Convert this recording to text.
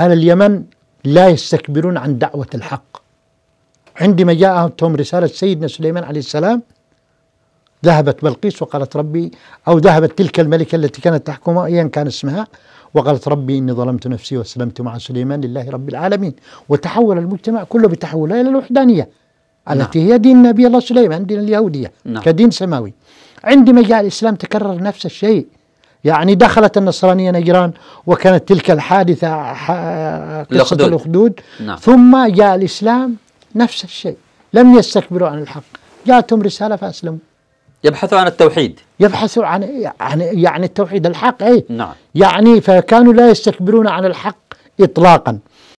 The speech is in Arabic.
أهل اليمن لا يستكبرون عن دعوة الحق عندما جاءتهم رسالة سيدنا سليمان عليه السلام ذهبت بلقيس وقالت ربي أو ذهبت تلك الملكة التي كانت تحكم أيا كان اسمها وقالت ربي إني ظلمت نفسي وسلمت مع سليمان لله رب العالمين وتحول المجتمع كله بتحوله إلى الوحدانية نعم. التي هي دين نبي الله سليمان دين اليهودية نعم. كدين سماوي عندما جاء الإسلام تكرر نفس الشيء يعني دخلت النصرانية نجران وكانت تلك الحادثة قصة الأخدود نعم. ثم جاء الإسلام نفس الشيء لم يستكبروا عن الحق جاءتهم رسالة فأسلموا يبحثوا عن التوحيد يبحثوا عن عن يعني،, يعني التوحيد الحق اي نعم يعني فكانوا لا يستكبرون عن الحق اطلاقا